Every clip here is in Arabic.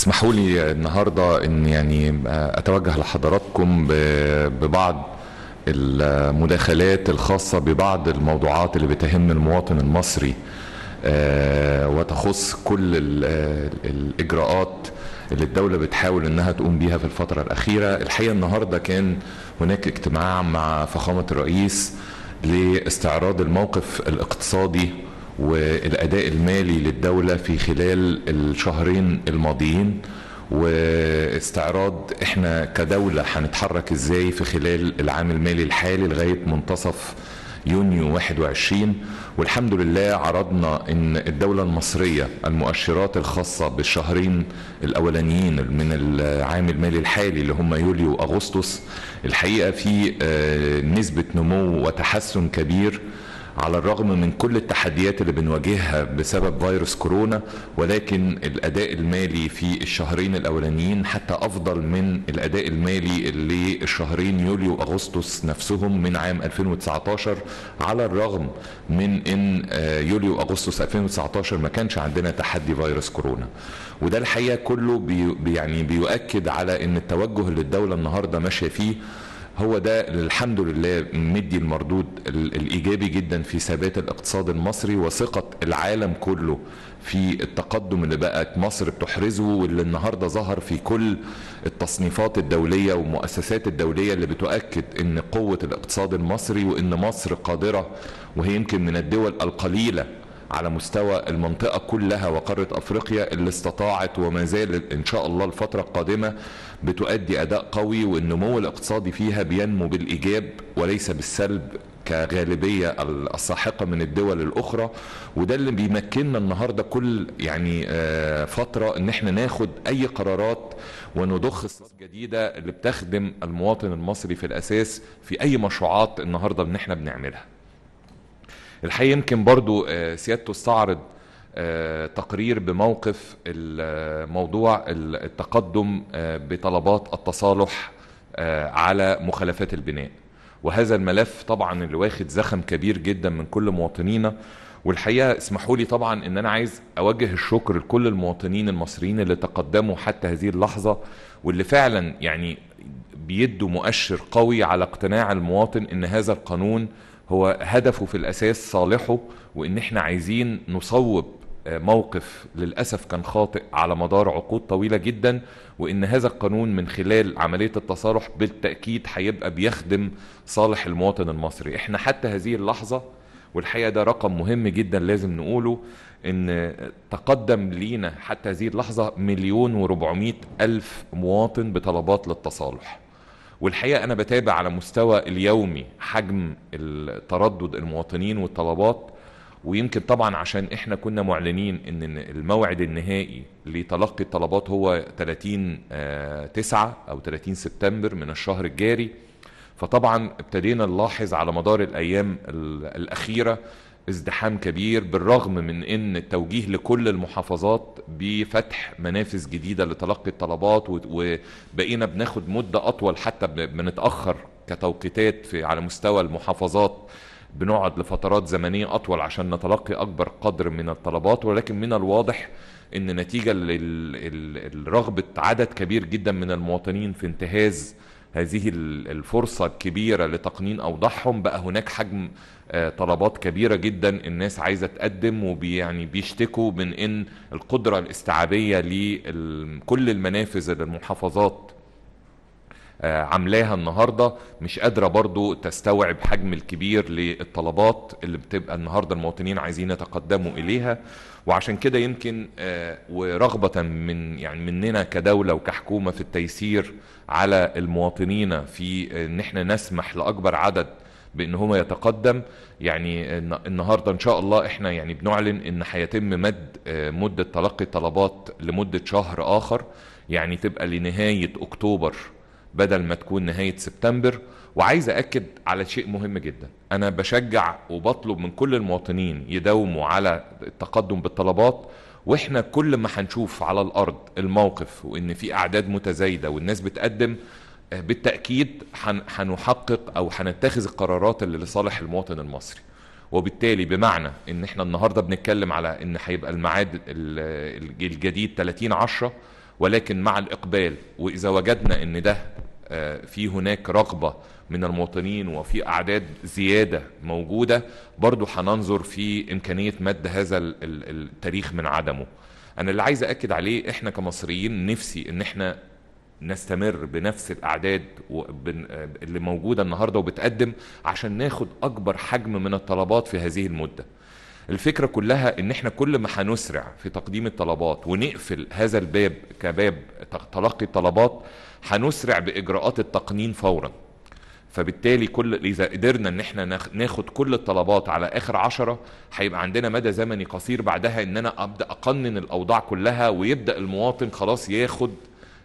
اسمحوا لي النهارده ان يعني اتوجه لحضراتكم ببعض المداخلات الخاصه ببعض الموضوعات اللي بتهم المواطن المصري آه، وتخص كل الاجراءات اللي الدولة بتحاول انها تقوم بيها في الفترة الأخيرة الحقيقة النهاردة كان هناك اجتماع مع فخامة الرئيس لاستعراض الموقف الاقتصادي والاداء المالي للدوله في خلال الشهرين الماضيين واستعراض احنا كدوله هنتحرك ازاي في خلال العام المالي الحالي لغايه منتصف يونيو 21 والحمد لله عرضنا ان الدوله المصريه المؤشرات الخاصه بالشهرين الاولانيين من العام المالي الحالي اللي هم يوليو واغسطس الحقيقه في آه، نسبه نمو وتحسن كبير على الرغم من كل التحديات اللي بنواجهها بسبب فيروس كورونا ولكن الاداء المالي في الشهرين الاولانيين حتى افضل من الاداء المالي اللي الشهرين يوليو واغسطس نفسهم من عام 2019 على الرغم من ان آه، يوليو واغسطس 2019 ما كانش عندنا تحدي فيروس كورونا وده الحقيقه كله بي يعني بيؤكد على ان التوجه اللي الدوله النهارده ماشيه فيه هو ده الحمد لله مدي المردود الايجابي جدا في ثبات الاقتصاد المصري وثقه العالم كله في التقدم اللي بقت مصر بتحرزه واللي النهارده ظهر في كل التصنيفات الدوليه والمؤسسات الدوليه اللي بتؤكد ان قوه الاقتصاد المصري وان مصر قادره وهي يمكن من الدول القليله على مستوى المنطقة كلها وقارة أفريقيا اللي استطاعت وما زال إن شاء الله الفترة القادمة بتؤدي أداء قوي والنمو الاقتصادي فيها بينمو بالإيجاب وليس بالسلب كغالبية الساحقة من الدول الأخرى وده اللي بيمكننا النهاردة كل يعني آه، فترة إن احنا ناخد أي قرارات ونضخ جديدة اللي بتخدم المواطن المصري في الأساس في أي مشروعات النهاردة إن احنا بنعملها الحقيقه يمكن برضو آه، سيادته استعرض آه، تقرير بموقف الموضوع التقدم آه، بطلبات التصالح على مخالفات البناء وهذا الملف طبعا اللي واخد زخم كبير جدا من كل مواطنينا والحقيقه اسمحوا لي طبعا ان انا عايز اوجه الشكر لكل المواطنين المصريين اللي تقدموا حتى هذه اللحظه واللي فعلا يعني بيدوا مؤشر قوي على اقتناع المواطن ان هذا القانون هو هدفه في الاساس صالحه وان احنا عايزين نصوب آه، موقف للاسف كان خاطئ على مدار عقود طويله جدا وان هذا القانون من خلال عمليه التصالح بالتاكيد هيبقى بيخدم صالح المواطن المصري احنا حتى هذه اللحظه والحقيقه ده رقم مهم جدا لازم نقوله ان تقدم لينا حتى هذه اللحظه مليون و الف مواطن بطلبات للتصالح والحقيقه انا بتابع على مستوى اليومي حجم تردد المواطنين والطلبات ويمكن طبعا عشان احنا كنا معلنين ان الموعد النهائي لتلقي الطلبات هو 30 9 آه، او 30 سبتمبر من الشهر الجاري فطبعا ابتدينا نلاحظ على مدار الايام الاخيره ازدحام كبير بالرغم من ان التوجيه لكل المحافظات بفتح منافذ جديده لتلقي الطلبات وبقينا بناخد مده اطول حتى بنتاخر كتوقيتات في على مستوى المحافظات بنقعد لفترات زمنيه اطول عشان نتلقي اكبر قدر من الطلبات ولكن من الواضح ان نتيجه لرغبه عدد كبير جدا من المواطنين في انتهاز هذه الفرصة الكبيرة لتقنين أوضاعهم بقى هناك حجم آه، طلبات كبيرة جدا الناس عايزة تقدم وبيعني بيشتكوا من إن القدرة الاستيعابية لكل المنافذ المحافظات آه، عاملاها النهارده مش قادره برضو تستوعب حجم الكبير للطلبات اللي بتبقى النهارده المواطنين عايزين يتقدموا اليها وعشان كده يمكن آه، ورغبه من يعني مننا كدوله وكحكومه في التيسير على المواطنين في ان احنا نسمح لاكبر عدد بان هو يتقدم يعني النهارده ان شاء الله احنا يعني بنعلن ان هيتم مد آه، مده تلقي الطلبات لمده شهر اخر يعني تبقى لنهايه اكتوبر بدل ما تكون نهاية سبتمبر وعايز أكد على شيء مهم جدا أنا بشجع وبطلب من كل المواطنين يداوموا على التقدم بالطلبات واحنا كل ما هنشوف على الارض الموقف وان في اعداد متزايده والناس بتقدم آه، بالتاكيد هنحقق او هنتخذ القرارات اللي لصالح المواطن المصري وبالتالي بمعنى ان احنا النهارده بنتكلم على ان هيبقى الميعاد الجديد 30 10 ولكن مع الإقبال وإذا وجدنا أن ده آه، في هناك رغبة من المواطنين وفي أعداد زيادة موجودة برضو هننظر في إمكانية مد هذا التاريخ من عدمه أنا اللي عايز أكد عليه إحنا كمصريين نفسي إن إحنا نستمر بنفس الأعداد اللي موجودة النهاردة وبتقدم عشان ناخد أكبر حجم من الطلبات في هذه المدة الفكرة كلها ان احنا كل ما هنسرع في تقديم الطلبات ونقفل هذا الباب كباب تلقي الطلبات هنسرع باجراءات التقنين فورا فبالتالي كل اذا قدرنا ان احنا ناخد كل الطلبات على اخر عشرة هيبقى عندنا مدى زمني قصير بعدها ان انا ابدا اقنن الاوضاع كلها ويبدا المواطن خلاص ياخد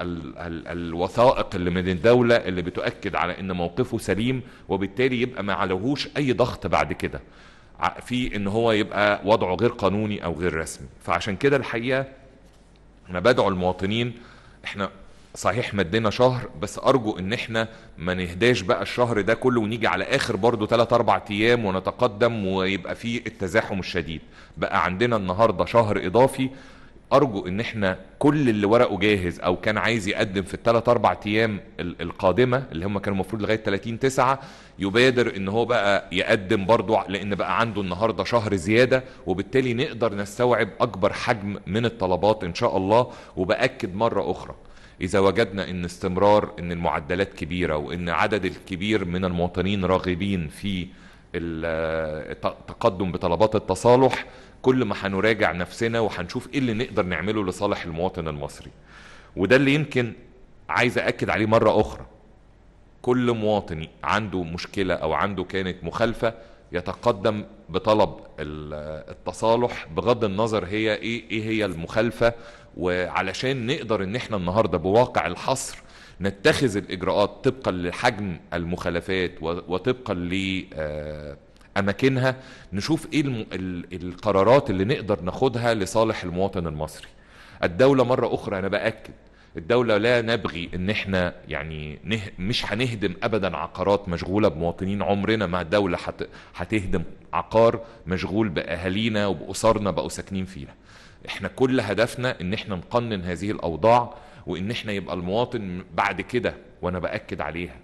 ال ال الوثائق اللي من الدولة اللي بتؤكد على ان موقفه سليم وبالتالي يبقى ما عليهوش اي ضغط بعد كده في ان هو يبقى وضعه غير قانوني او غير رسمي فعشان كده الحقيقه انا بدعو المواطنين احنا صحيح مدينا شهر بس ارجو ان احنا ما نهداش بقى الشهر ده كله ونيجي على اخر برضه 3 4 ايام ونتقدم ويبقى فيه التزاحم الشديد بقى عندنا النهارده شهر اضافي ارجو ان احنا كل اللي ورقه جاهز او كان عايز يقدم في الثلاث اربع ايام القادمه اللي هم كانوا المفروض لغايه 30 9 يبادر ان هو بقى يقدم برضه لان بقى عنده النهارده شهر زياده وبالتالي نقدر نستوعب اكبر حجم من الطلبات ان شاء الله وباكد مره اخرى إذا وجدنا أن استمرار أن المعدلات كبيرة وأن عدد الكبير من المواطنين راغبين في التقدم بطلبات التصالح كل ما هنراجع نفسنا وهنشوف ايه اللي نقدر نعمله لصالح المواطن المصري وده اللي يمكن عايز اكد عليه مره اخرى كل مواطن عنده مشكله او عنده كانت مخالفه يتقدم بطلب التصالح بغض النظر هي ايه ايه هي المخالفه وعلشان نقدر ان احنا النهارده بواقع الحصر نتخذ الاجراءات طبقا لحجم المخالفات وطبقا ل آه، اماكنها نشوف ايه الم... ال... القرارات اللي نقدر ناخدها لصالح المواطن المصري الدوله مره اخرى انا باكد الدولة لا نبغي ان احنا يعني نه مش هنهدم ابدا عقارات مشغولة بمواطنين عمرنا ما الدولة حت... هتهدم عقار مشغول باهالينا وباسرنا بقوا ساكنين فيها احنا كل هدفنا ان احنا نقنن هذه الاوضاع وان احنا يبقى المواطن بعد كده وانا باكد عليها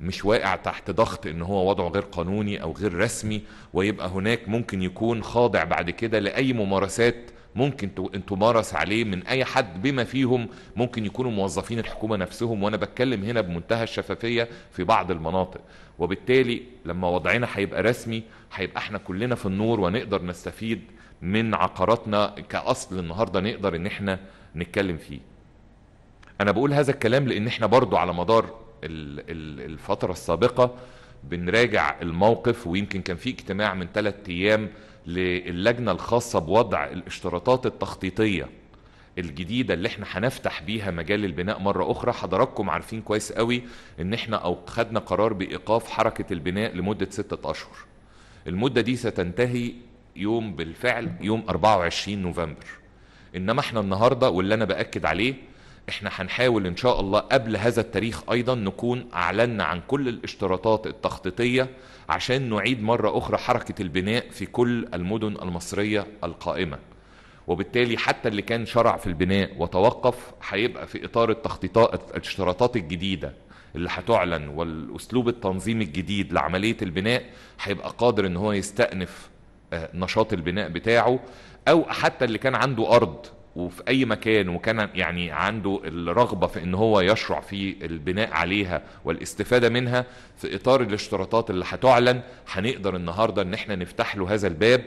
مش واقع تحت ضغط ان هو وضعه غير قانوني او غير رسمي ويبقى هناك ممكن يكون خاضع بعد كده لاي ممارسات ممكن ان تمارس عليه من اي حد بما فيهم ممكن يكونوا موظفين الحكومه نفسهم وانا بتكلم هنا بمنتهى الشفافيه في بعض المناطق وبالتالي لما وضعنا هيبقى رسمي هيبقى احنا كلنا في النور ونقدر نستفيد من عقاراتنا كاصل النهارده نقدر ان احنا نتكلم فيه انا بقول هذا الكلام لان احنا برضو على مدار الفترة السابقة بنراجع الموقف ويمكن كان في اجتماع من ثلاث أيام للجنة الخاصة بوضع الاشتراطات التخطيطية الجديدة اللي احنا هنفتح بيها مجال البناء مرة أخرى حضراتكم عارفين كويس قوي ان احنا أو خدنا قرار بإيقاف حركة البناء لمدة ستة أشهر المدة دي ستنتهي يوم بالفعل يوم 24 نوفمبر انما احنا النهارده واللي انا باكد عليه احنا هنحاول ان شاء الله قبل هذا التاريخ ايضا نكون اعلنا عن كل الاشتراطات التخطيطيه عشان نعيد مره اخرى حركه البناء في كل المدن المصريه القائمه وبالتالي حتى اللي كان شرع في البناء وتوقف هيبقى في اطار التخطيطات الاشتراطات الجديده اللي هتعلن والاسلوب التنظيم الجديد لعمليه البناء هيبقى قادر ان هو يستأنف آه، نشاط البناء بتاعه او حتى اللي كان عنده ارض وفي اي مكان وكان يعني عنده الرغبه في ان هو يشرع في البناء عليها والاستفاده منها في اطار الاشتراطات اللي هتعلن هنقدر النهارده ان احنا نفتح له هذا الباب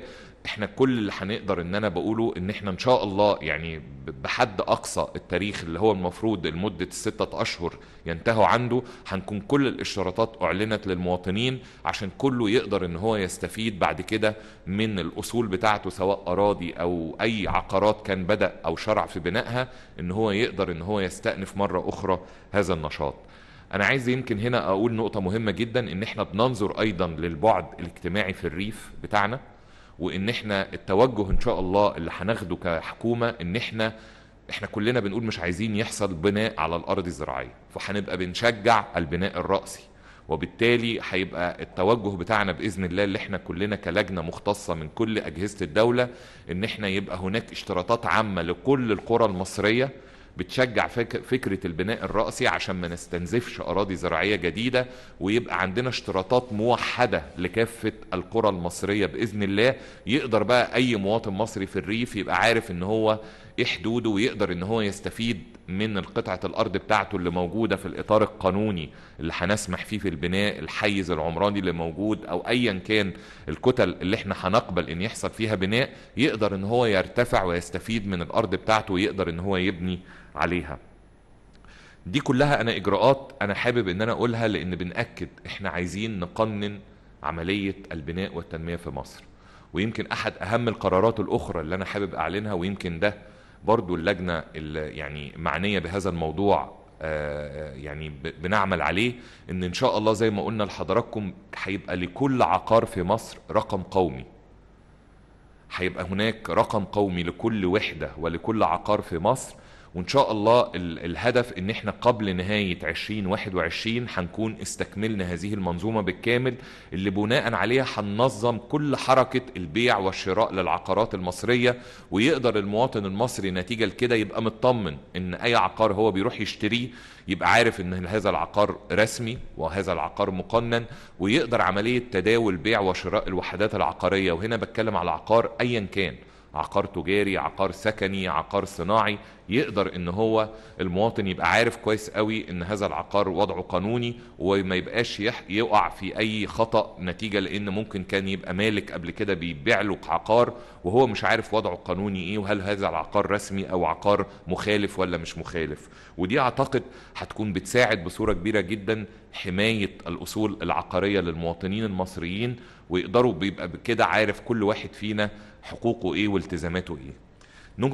احنا كل اللي هنقدر ان انا بقوله ان احنا ان شاء الله يعني بحد اقصى التاريخ اللي هو المفروض لمده الستة اشهر ينتهوا عنده هنكون كل الاشتراطات اعلنت للمواطنين عشان كله يقدر ان هو يستفيد بعد كده من الاصول بتاعته سواء اراضي او اي عقارات كان بدا او شرع في بنائها ان هو يقدر ان هو يستأنف مره اخرى هذا النشاط انا عايز يمكن هنا اقول نقطه مهمه جدا ان احنا بننظر ايضا للبعد الاجتماعي في الريف بتاعنا وان احنا التوجه ان شاء الله اللي هناخده كحكومه ان احنا احنا كلنا بنقول مش عايزين يحصل بناء على الارض الزراعيه فهنبقى بنشجع البناء الراسي وبالتالي هيبقى التوجه بتاعنا باذن الله اللي احنا كلنا كلجنه مختصه من كل اجهزه الدوله ان احنا يبقى هناك اشتراطات عامه لكل القرى المصريه بتشجع فكره البناء الراسي عشان ما نستنزفش اراضي زراعيه جديده ويبقى عندنا اشتراطات موحده لكافه القرى المصريه باذن الله يقدر بقى اي مواطن مصري في الريف يبقى عارف ان هو ايه حدوده ويقدر ان هو يستفيد من القطعة الارض بتاعته اللي موجودة في الاطار القانوني اللي هنسمح فيه في البناء الحيز العمراني اللي موجود او ايا كان الكتل اللي احنا هنقبل ان يحصل فيها بناء يقدر ان هو يرتفع ويستفيد من الارض بتاعته ويقدر ان هو يبني عليها دي كلها انا اجراءات انا حابب ان انا اقولها لان بنأكد احنا عايزين نقنن عملية البناء والتنمية في مصر ويمكن احد اهم القرارات الاخرى اللي انا حابب اعلنها ويمكن ده برضو اللجنة اللي يعني معنية بهذا الموضوع آه، آه، يعني بنعمل عليه ان ان شاء الله زي ما قلنا لحضراتكم هيبقى لكل عقار في مصر رقم قومي هيبقى هناك رقم قومي لكل وحدة ولكل عقار في مصر وان شاء الله الهدف ان احنا قبل نهايه 2021 هنكون استكملنا هذه المنظومه بالكامل اللي بناء عليها هننظم كل حركه البيع والشراء للعقارات المصريه ويقدر المواطن المصري نتيجه لكده يبقى مطمن ان اي عقار هو بيروح يشتريه يبقى عارف ان هذا العقار رسمي وهذا العقار مقنن ويقدر عمليه تداول بيع وشراء الوحدات العقاريه وهنا بتكلم على عقار ايا كان عقار تجاري عقار سكني عقار صناعي يقدر ان هو المواطن يبقى عارف كويس قوي ان هذا العقار وضعه قانوني وما يبقاش يقع في اي خطا نتيجه لان ممكن كان يبقى مالك قبل كده بيبيع له عقار وهو مش عارف وضعه القانوني ايه وهل هذا العقار رسمي او عقار مخالف ولا مش مخالف ودي اعتقد هتكون بتساعد بصوره كبيره جدا حمايه الاصول العقاريه للمواطنين المصريين ويقدروا بيبقى كده عارف كل واحد فينا حقوقه ايه والتزاماته ايه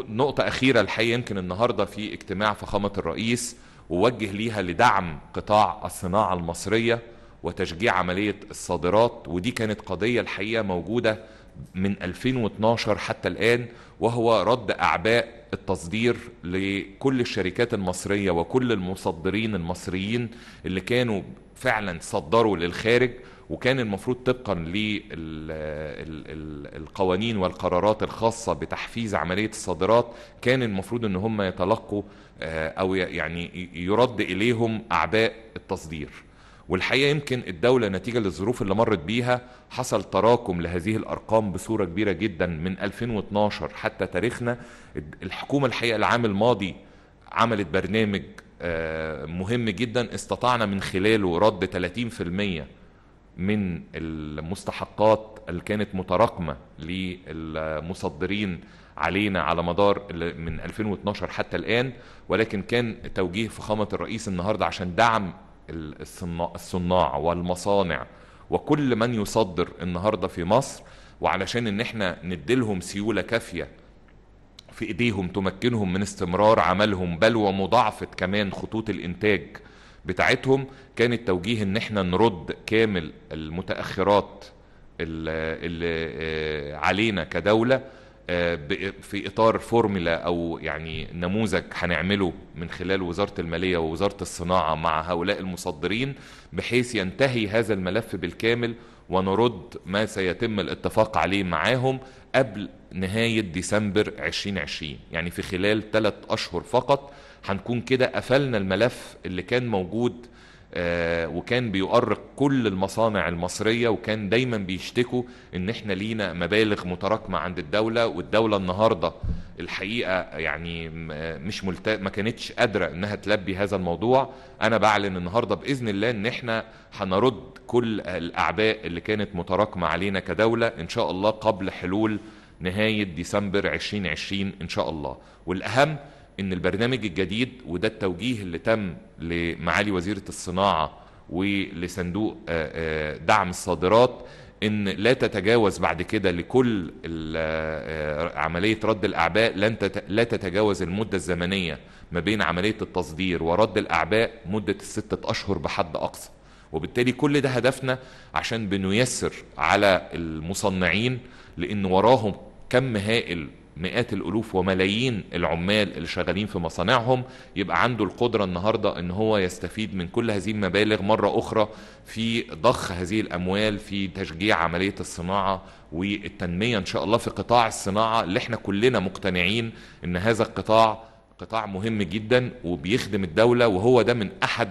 نقطة أخيرة الحقيقة يمكن النهاردة في اجتماع فخامة الرئيس ووجه ليها لدعم قطاع الصناعة المصرية وتشجيع عملية الصادرات ودي كانت قضية الحقيقة موجودة من 2012 حتى الآن وهو رد أعباء التصدير لكل الشركات المصرية وكل المصدرين المصريين اللي كانوا فعلا صدروا للخارج وكان المفروض طبقا للقوانين والقرارات الخاصة بتحفيز عملية الصادرات كان المفروض ان هم يتلقوا آه، او يعني يرد اليهم اعباء التصدير والحقيقه يمكن الدوله نتيجه للظروف اللي مرت بيها حصل تراكم لهذه الارقام بصوره كبيره جدا من 2012 حتى تاريخنا الحكومه الحقيقه العام الماضي عملت برنامج آه، مهم جدا استطعنا من خلاله رد 30% من المستحقات اللي كانت متراكمة للمصدرين علينا على مدار من 2012 حتى الآن ولكن كان توجيه فخامة الرئيس النهاردة عشان دعم الصناع والمصانع وكل من يصدر النهاردة في مصر وعلشان ان احنا نديلهم سيولة كافية في ايديهم تمكنهم من استمرار عملهم بل ومضاعفة كمان خطوط الانتاج بتاعتهم كان التوجيه ان احنا نرد كامل المتاخرات اللي آه، علينا كدوله آه، في اطار فورمولا او يعني نموذج هنعمله من خلال وزاره الماليه ووزاره الصناعه مع هؤلاء المصدرين بحيث ينتهي هذا الملف بالكامل ونرد ما سيتم الاتفاق عليه معاهم قبل نهايه ديسمبر 2020 يعني في خلال ثلاث اشهر فقط هنكون كده قفلنا الملف اللي كان موجود آه، وكان بيؤرق كل المصانع المصرية وكان دايما بيشتكوا ان احنا لينا مبالغ متراكمة عند الدولة والدولة النهاردة الحقيقة يعني مش ملت... ما كانتش قادرة انها تلبي هذا الموضوع انا بعلن النهاردة باذن الله ان احنا هنرد كل الاعباء اللي كانت متراكمة علينا كدولة ان شاء الله قبل حلول نهاية ديسمبر 2020 ان شاء الله والاهم ان البرنامج الجديد وده التوجيه اللي تم لمعالي وزيره الصناعه ولصندوق آه، آه، دعم الصادرات ان لا تتجاوز بعد كده لكل آه، عمليه رد الاعباء لن لا تتجاوز المده الزمنيه ما بين عمليه التصدير ورد الاعباء مده السته اشهر بحد اقصى وبالتالي كل ده هدفنا عشان بنيسر على المصنعين لان وراهم كم هائل مئات الالوف وملايين العمال اللي شغالين في مصانعهم يبقى عنده القدره النهارده ان هو يستفيد من كل هذه المبالغ مره اخرى في ضخ هذه الاموال في تشجيع عمليه الصناعه والتنميه ان شاء الله في قطاع الصناعه اللي احنا كلنا مقتنعين ان هذا القطاع قطاع مهم جدا وبيخدم الدوله وهو ده من احد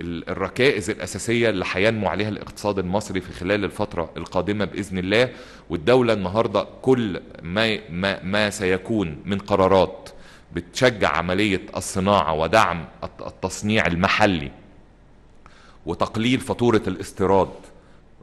الركائز الأساسية اللي هينمو عليها الاقتصاد المصري في خلال الفترة القادمة بإذن الله والدولة النهاردة كل ما, ما, ما سيكون من قرارات بتشجع عملية الصناعة ودعم التصنيع المحلي وتقليل فاتورة الاستيراد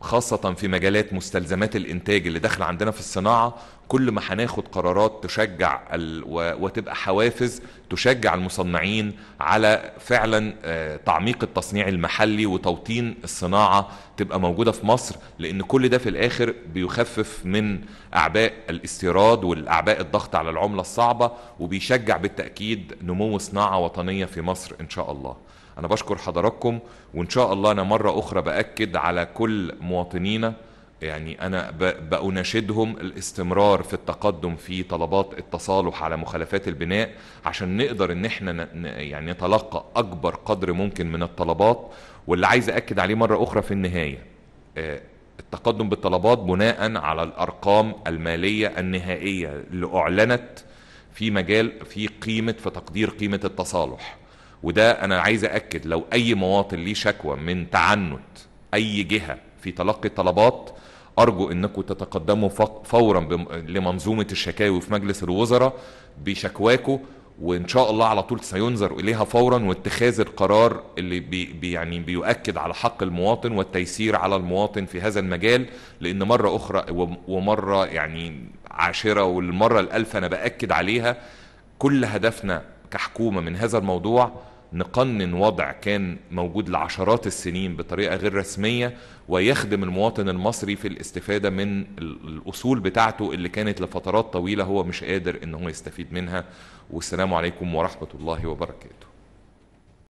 خاصة في مجالات مستلزمات الإنتاج اللي داخلة عندنا في الصناعة كل ما هناخد قرارات تشجع ال... وتبقى حوافز تشجع المصنعين على فعلا آه، تعميق التصنيع المحلي وتوطين الصناعة تبقى موجودة في مصر لأن كل ده في الآخر بيخفف من أعباء الاستيراد والأعباء الضغط على العملة الصعبة وبيشجع بالتأكيد نمو صناعة وطنية في مصر إن شاء الله انا بشكر حضراتكم وان شاء الله انا مره اخرى باكد على كل مواطنينا يعني انا باناشدهم الاستمرار في التقدم في طلبات التصالح على مخالفات البناء عشان نقدر ان احنا يعني نتلقى اكبر قدر ممكن من الطلبات واللي عايز اكد عليه مره اخرى في النهايه آه، التقدم بالطلبات بناء على الارقام الماليه النهائيه اللي اعلنت في مجال في قيمه في تقدير قيمه التصالح وده انا عايز اكد لو اي مواطن ليه شكوى من تعنت اي جهه في تلقي الطلبات ارجو انكم تتقدموا فورا لمنظومه الشكاوي في مجلس الوزراء بشكواكم وان شاء الله على طول سينظر اليها فورا واتخاذ القرار اللي بي يعني بيؤكد على حق المواطن والتيسير على المواطن في هذا المجال لان مره اخرى ومره يعني عاشره والمره الالف انا باكد عليها كل هدفنا كحكومه من هذا الموضوع نقنن وضع كان موجود لعشرات السنين بطريقه غير رسميه ويخدم المواطن المصري في الاستفاده من الاصول بتاعته اللي كانت لفترات طويله هو مش قادر ان هو يستفيد منها والسلام عليكم ورحمه الله وبركاته